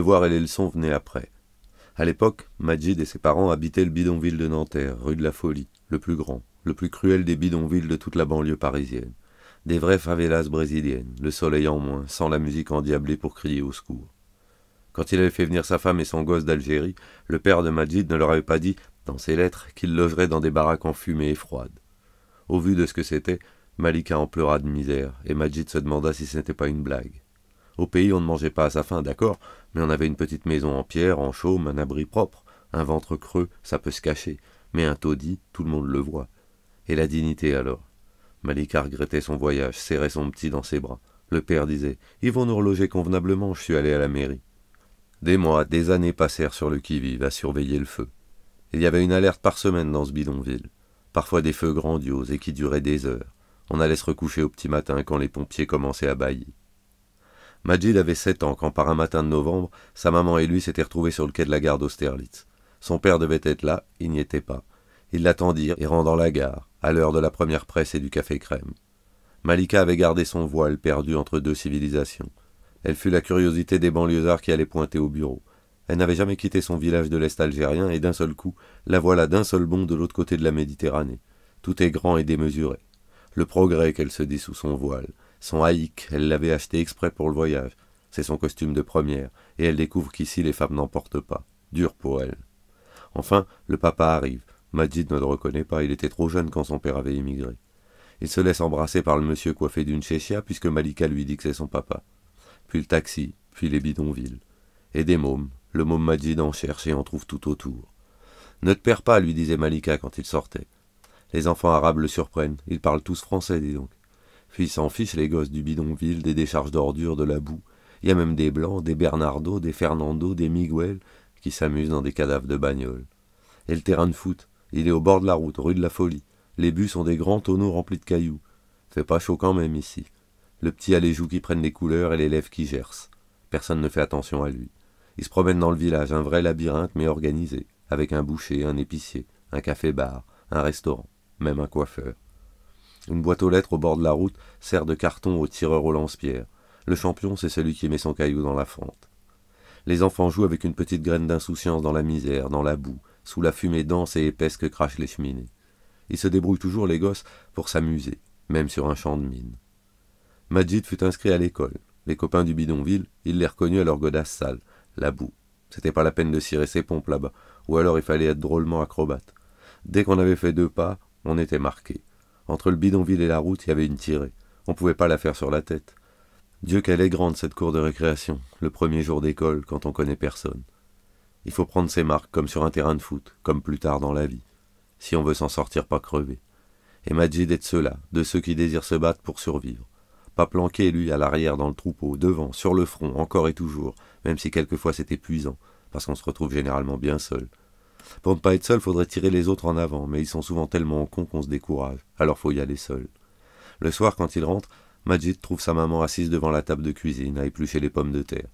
et les leçons venaient après. À l'époque, Majid et ses parents habitaient le bidonville de Nanterre, rue de la Folie, le plus grand, le plus cruel des bidonvilles de toute la banlieue parisienne. Des vraies favelas brésiliennes, le soleil en moins, sans la musique endiablée pour crier au secours. Quand il avait fait venir sa femme et son gosse d'Algérie, le père de Majid ne leur avait pas dit, dans ses lettres, qu'il logerait dans des baraques en fumée et froides. Au vu de ce que c'était, Malika en pleura de misère, et Majid se demanda si ce n'était pas une blague. Au pays, on ne mangeait pas à sa faim, d'accord, mais on avait une petite maison en pierre, en chaume, un abri propre. Un ventre creux, ça peut se cacher, mais un taudis, tout le monde le voit. Et la dignité alors Malika regrettait son voyage, serrait son petit dans ses bras. Le père disait Ils vont nous reloger convenablement, je suis allé à la mairie. Des mois, des années passèrent sur le qui-vive à surveiller le feu. Il y avait une alerte par semaine dans ce bidonville. Parfois des feux grandioses et qui duraient des heures. On allait se recoucher au petit matin quand les pompiers commençaient à bâiller. Majid avait sept ans quand, par un matin de novembre, sa maman et lui s'étaient retrouvés sur le quai de la gare d'Austerlitz. Son père devait être là, il n'y était pas. Ils l'attendirent, et rendant la gare, à l'heure de la première presse et du café crème. Malika avait gardé son voile perdu entre deux civilisations. Elle fut la curiosité des banlieusards qui allaient pointer au bureau. Elle n'avait jamais quitté son village de l'Est algérien et d'un seul coup, la voilà d'un seul bond de l'autre côté de la Méditerranée. Tout est grand et démesuré. Le progrès qu'elle se dit sous son voile, son haïk, elle l'avait acheté exprès pour le voyage. C'est son costume de première, et elle découvre qu'ici les femmes n'en portent pas. Dur pour elle. Enfin, le papa arrive. Majid ne le reconnaît pas, il était trop jeune quand son père avait immigré. Il se laisse embrasser par le monsieur coiffé d'une chéchia, puisque Malika lui dit que c'est son papa. Puis le taxi, puis les bidonvilles. Et des mômes. Le môme Majid en cherche et en trouve tout autour. Ne te perds pas, lui disait Malika quand il sortait. Les enfants arabes le surprennent. Ils parlent tous français, dis donc. Puis s'en fichent les gosses du bidonville, des décharges d'ordures, de la boue. Il y a même des Blancs, des Bernardo, des Fernando, des Miguel qui s'amusent dans des cadavres de bagnoles. Et le terrain de foot, il est au bord de la route, rue de la Folie. Les bus sont des grands tonneaux remplis de cailloux. Fait pas chaud quand même ici. Le petit a les joues qui prennent les couleurs et les lèvres qui gercent. Personne ne fait attention à lui. Il se promène dans le village, un vrai labyrinthe mais organisé, avec un boucher, un épicier, un café-bar, un restaurant, même un coiffeur. Une boîte aux lettres au bord de la route sert de carton au tireur au lance-pierre. Le champion, c'est celui qui met son caillou dans la fente. Les enfants jouent avec une petite graine d'insouciance dans la misère, dans la boue, sous la fumée dense et épaisse que crachent les cheminées. Ils se débrouillent toujours, les gosses, pour s'amuser, même sur un champ de mine. Majid fut inscrit à l'école. Les copains du bidonville, il les reconnut à leur godasse sale, la boue. C'était pas la peine de cirer ses pompes là-bas, ou alors il fallait être drôlement acrobate. Dès qu'on avait fait deux pas, on était marqué. Entre le bidonville et la route, il y avait une tirée. On ne pouvait pas la faire sur la tête. Dieu qu'elle est grande cette cour de récréation, le premier jour d'école quand on connaît personne. Il faut prendre ses marques comme sur un terrain de foot, comme plus tard dans la vie, si on veut s'en sortir pas crevé. Et Majid est de ceux-là, de ceux qui désirent se battre pour survivre. Pas planqué, lui, à l'arrière, dans le troupeau, devant, sur le front, encore et toujours, même si quelquefois c'est épuisant, parce qu'on se retrouve généralement bien seul. Pour ne pas être seul, faudrait tirer les autres en avant, mais ils sont souvent tellement cons qu'on se décourage, alors faut y aller seul. Le soir, quand il rentre, Majid trouve sa maman assise devant la table de cuisine à éplucher les pommes de terre.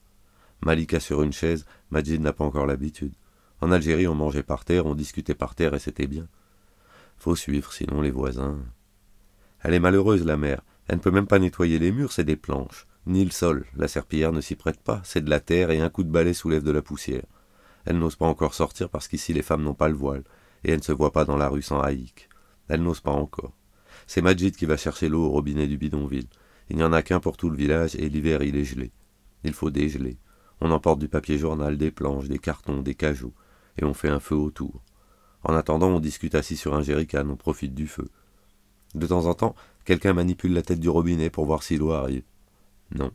Malika sur une chaise, Majid n'a pas encore l'habitude. En Algérie, on mangeait par terre, on discutait par terre et c'était bien. Faut suivre, sinon les voisins. Elle est malheureuse, la mère. Elle ne peut même pas nettoyer les murs, c'est des planches. Ni le sol. La serpillière ne s'y prête pas. C'est de la terre et un coup de balai soulève de la poussière. Elle n'ose pas encore sortir parce qu'ici les femmes n'ont pas le voile, et elle ne se voit pas dans la rue sans haïk. Elle n'ose pas encore. C'est Majid qui va chercher l'eau au robinet du bidonville. Il n'y en a qu'un pour tout le village, et l'hiver il est gelé. Il faut dégeler. On emporte du papier journal, des planches, des cartons, des cajots, et on fait un feu autour. En attendant, on discute assis sur un jerrican, on profite du feu. De temps en temps, quelqu'un manipule la tête du robinet pour voir si l'eau arrive. Non.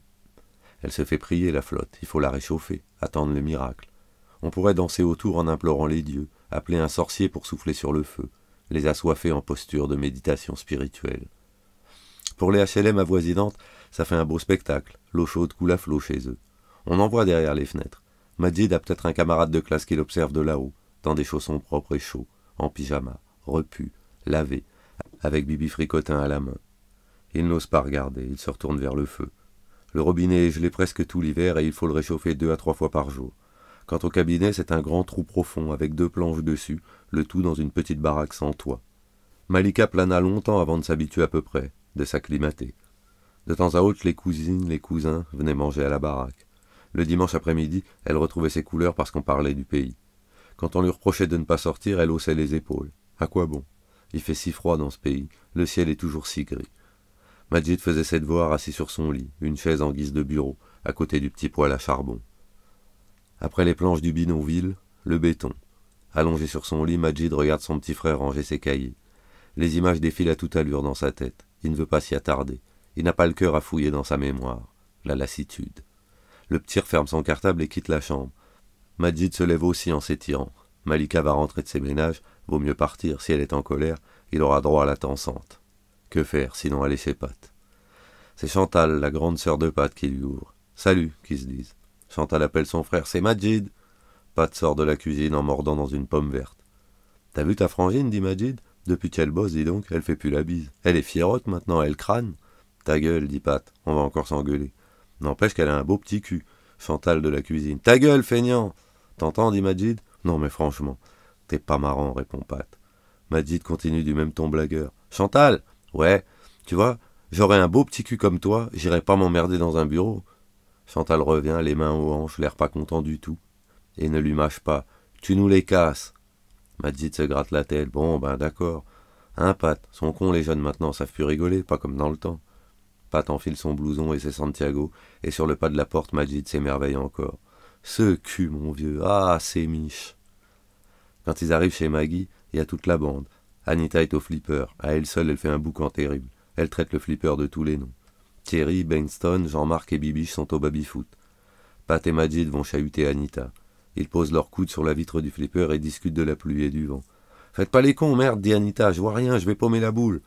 Elle se fait prier, la flotte, il faut la réchauffer, attendre le miracle. On pourrait danser autour en implorant les dieux, appeler un sorcier pour souffler sur le feu, les assoiffer en posture de méditation spirituelle. Pour les HLM avoisinantes, ça fait un beau spectacle, l'eau chaude coule à flot chez eux. On en voit derrière les fenêtres. Majid a peut-être un camarade de classe qui l'observe de là-haut, dans des chaussons propres et chauds, en pyjama, repu, lavé, avec Bibi Fricotin à la main. Il n'ose pas regarder, il se retourne vers le feu. Le robinet est gelé presque tout l'hiver et il faut le réchauffer deux à trois fois par jour. Quant au cabinet, c'est un grand trou profond avec deux planches dessus, le tout dans une petite baraque sans toit. Malika plana longtemps avant de s'habituer à peu près, de s'acclimater. De temps à autre, les cousines, les cousins venaient manger à la baraque. Le dimanche après-midi, elle retrouvait ses couleurs parce qu'on parlait du pays. Quand on lui reprochait de ne pas sortir, elle haussait les épaules. À quoi bon Il fait si froid dans ce pays, le ciel est toujours si gris. Majid faisait cette devoirs assis sur son lit, une chaise en guise de bureau, à côté du petit poêle à charbon. Après les planches du Binonville, le béton. Allongé sur son lit, Majid regarde son petit frère ranger ses cahiers. Les images défilent à toute allure dans sa tête. Il ne veut pas s'y attarder. Il n'a pas le cœur à fouiller dans sa mémoire. La lassitude. Le petit referme son cartable et quitte la chambre. Majid se lève aussi en s'étirant. Malika va rentrer de ses ménages. Vaut mieux partir. Si elle est en colère, il aura droit à la tensante. Que faire, sinon aller chez Pat C'est Chantal, la grande sœur de Pat, qui lui ouvre. Salut, qui se disent. Chantal appelle son frère, c'est Majid. Pat sort de la cuisine en mordant dans une pomme verte. T'as vu ta frangine, dit Majid Depuis qu'elle bosse, dis donc, elle fait plus la bise. Elle est fierotte maintenant, elle crâne. Ta gueule, dit Pat, on va encore s'engueuler. N'empêche qu'elle a un beau petit cul. Chantal de la cuisine. Ta gueule, feignant T'entends, dit Majid Non, mais franchement, t'es pas marrant, répond Pat. Majid continue du même ton blagueur. Chantal Ouais, tu vois, j'aurais un beau petit cul comme toi, j'irais pas m'emmerder dans un bureau. Chantal revient, les mains aux hanches, l'air pas content du tout, et ne lui mâche pas. Tu nous les casses Madjid se gratte la tête. Bon, ben d'accord. Hein, Pat Sont cons les jeunes maintenant, savent plus rigoler, pas comme dans le temps. Pat enfile son blouson et ses Santiago, et sur le pas de la porte, Madjid s'émerveille encore. Ce cul, mon vieux, ah, c'est miche Quand ils arrivent chez Maggie, il y a toute la bande. Anita est au flipper. À elle seule, elle fait un boucan terrible. Elle traite le flipper de tous les noms. Thierry, Benston, Jean-Marc et Bibiche sont au baby-foot. Pat et Majid vont chahuter Anita. Ils posent leurs coudes sur la vitre du flipper et discutent de la pluie et du vent. Faites pas les cons, merde, dit Anita, je vois rien, je vais paumer la boule.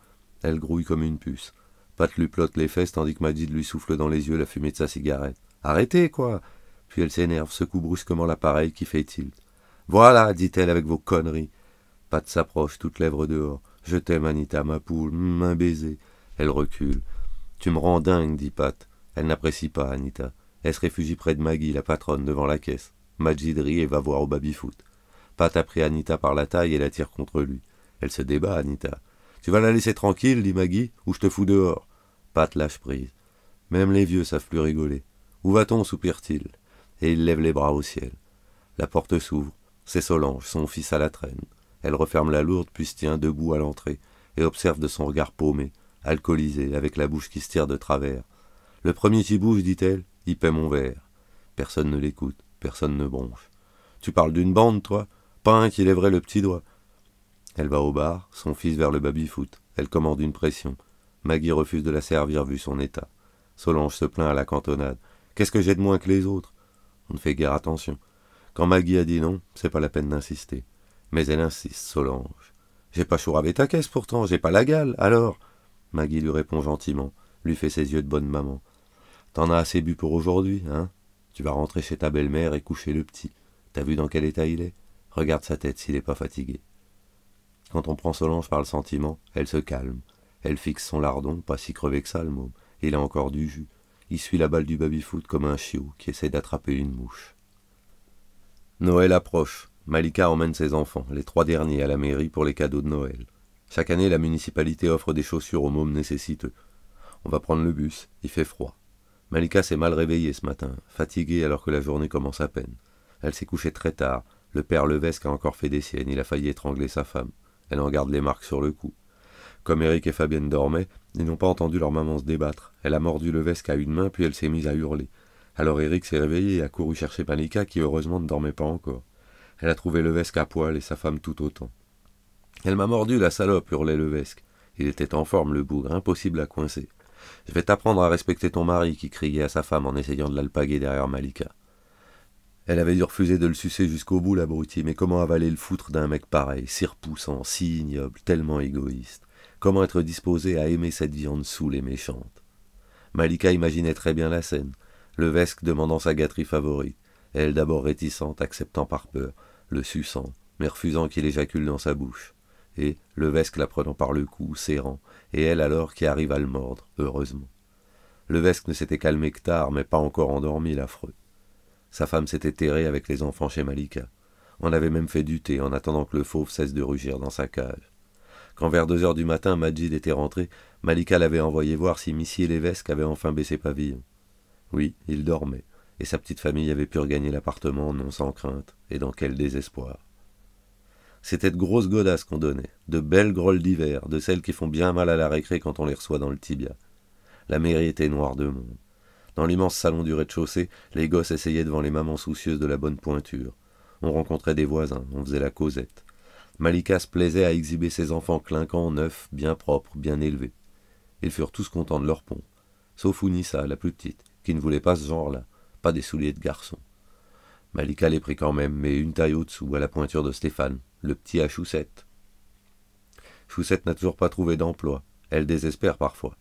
Elle grouille comme une puce. Pat lui plotte les fesses tandis que Majid lui souffle dans les yeux la fumée de sa cigarette. Arrêtez, quoi Puis elle s'énerve, secoue brusquement l'appareil qui fait tilt. Voilà, dit-elle avec vos conneries. Pat s'approche, toutes lèvres dehors. Je t'aime, Anita, ma poule, mm, un baiser. Elle recule. Tu me rends dingue, dit Pat. Elle n'apprécie pas Anita. Elle se réfugie près de Maggie, la patronne, devant la caisse. Majid rit et va voir au baby-foot. Pat a pris Anita par la taille et la tire contre lui. Elle se débat, Anita. Tu vas la laisser tranquille, dit Maggie, ou je te fous dehors. Pat lâche prise. Même les vieux savent plus rigoler. Où va-t-on soupire-t-il. Et il lève les bras au ciel. La porte s'ouvre. C'est Solange, son fils à la traîne. Elle referme la lourde, puis se tient debout à l'entrée et observe de son regard paumé alcoolisée, avec la bouche qui se tire de travers. Le premier qui bouge, dit-elle, y paie mon verre. Personne ne l'écoute, personne ne bronche. Tu parles d'une bande, toi Pas un qui lèverait le petit doigt. Elle va au bar, son fils vers le baby-foot. Elle commande une pression. Maggie refuse de la servir vu son état. Solange se plaint à la cantonade. Qu'est-ce que j'ai de moins que les autres On ne fait guère attention. Quand Maggie a dit non, c'est pas la peine d'insister. Mais elle insiste, Solange. J'ai pas chouravé ta caisse pourtant, j'ai pas la gale, alors. Maggie lui répond gentiment, lui fait ses yeux de bonne maman. T'en as assez bu pour aujourd'hui, hein Tu vas rentrer chez ta belle-mère et coucher le petit. T'as vu dans quel état il est Regarde sa tête s'il n'est pas fatigué. Quand on prend Solange par le sentiment, elle se calme. Elle fixe son lardon, pas si crevé que ça, le môme. Il a encore du jus. Il suit la balle du baby-foot comme un chiot qui essaie d'attraper une mouche. Noël approche. Malika emmène ses enfants, les trois derniers, à la mairie pour les cadeaux de Noël. Chaque année, la municipalité offre des chaussures aux mômes nécessiteux. On va prendre le bus, il fait froid. Malika s'est mal réveillée ce matin, fatiguée alors que la journée commence à peine. Elle s'est couchée très tard, le père Levesque a encore fait des siennes, il a failli étrangler sa femme. Elle en garde les marques sur le cou. Comme Eric et Fabienne dormaient, ils n'ont pas entendu leur maman se débattre. Elle a mordu Levesque à une main, puis elle s'est mise à hurler. Alors Eric s'est réveillé et a couru chercher Malika, qui heureusement ne dormait pas encore. Elle a trouvé Levesque à poil et sa femme tout autant. Elle m'a mordu, la salope, hurlait Levesque. Il était en forme, le bougre, impossible à coincer. Je vais t'apprendre à respecter ton mari, qui criait à sa femme en essayant de l'alpaguer derrière Malika. Elle avait dû refuser de le sucer jusqu'au bout, l'abruti, mais comment avaler le foutre d'un mec pareil, si repoussant, si ignoble, tellement égoïste Comment être disposé à aimer cette viande saoule et méchante Malika imaginait très bien la scène, Levesque demandant sa gâterie favorite, elle d'abord réticente, acceptant par peur, le suçant, mais refusant qu'il éjacule dans sa bouche et Levesque la prenant par le cou, serrant, et elle alors qui arrive à le mordre, heureusement. Levesque ne s'était calmé que tard, mais pas encore endormi, l'affreux. Sa femme s'était terrée avec les enfants chez Malika. On avait même fait du thé en attendant que le fauve cesse de rugir dans sa cage. Quand vers deux heures du matin Majid était rentré, Malika l'avait envoyé voir si Missy et Levesque avaient enfin baissé pavillon. Oui, il dormait, et sa petite famille avait pu regagner l'appartement non sans crainte, et dans quel désespoir. C'était de grosses godasses qu'on donnait, de belles grolles d'hiver, de celles qui font bien mal à la récré quand on les reçoit dans le tibia. La mairie était noire de monde. Dans l'immense salon du rez-de-chaussée, les gosses essayaient devant les mamans soucieuses de la bonne pointure. On rencontrait des voisins, on faisait la causette. Malika se plaisait à exhiber ses enfants clinquants, neufs, bien propres, bien élevés. Ils furent tous contents de leur pont, sauf Ounissa, la plus petite, qui ne voulait pas ce genre-là, pas des souliers de garçon. Malika les prit quand même, mais une taille au-dessous, à la pointure de Stéphane, le petit à Choussette. Choussette n'a toujours pas trouvé d'emploi. Elle désespère parfois.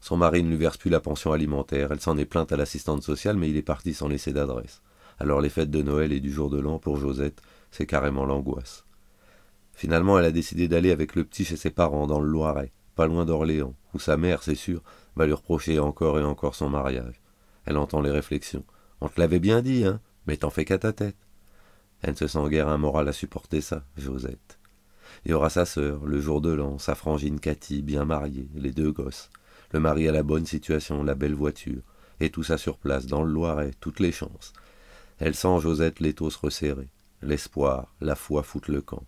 Son mari ne lui verse plus la pension alimentaire. Elle s'en est plainte à l'assistante sociale, mais il est parti sans laisser d'adresse. Alors les fêtes de Noël et du jour de l'an pour Josette, c'est carrément l'angoisse. Finalement, elle a décidé d'aller avec le petit chez ses parents dans le Loiret, pas loin d'Orléans, où sa mère, c'est sûr, va lui reprocher encore et encore son mariage. Elle entend les réflexions. On te l'avait bien dit, hein, mais t'en fais qu'à ta tête. Elle ne se sent guère un moral à supporter ça, Josette. Il y aura sa sœur, le jour de l'an, sa frangine Cathy, bien mariée, les deux gosses, le mari à la bonne situation, la belle voiture, et tout ça sur place, dans le Loiret, toutes les chances. Elle sent Josette l'étau se resserrer, l'espoir, la foi foutent le camp.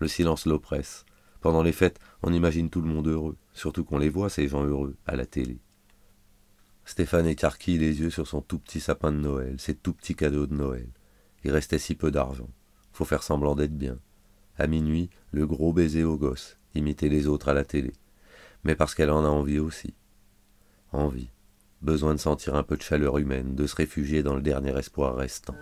Le silence l'oppresse. Pendant les fêtes, on imagine tout le monde heureux, surtout qu'on les voit, ces gens heureux, à la télé. Stéphane écarquille les yeux sur son tout petit sapin de Noël, ses tout petits cadeaux de Noël. Il restait si peu d'argent. Faut faire semblant d'être bien. À minuit, le gros baiser au gosses, imiter les autres à la télé. Mais parce qu'elle en a envie aussi. Envie. Besoin de sentir un peu de chaleur humaine, de se réfugier dans le dernier espoir restant.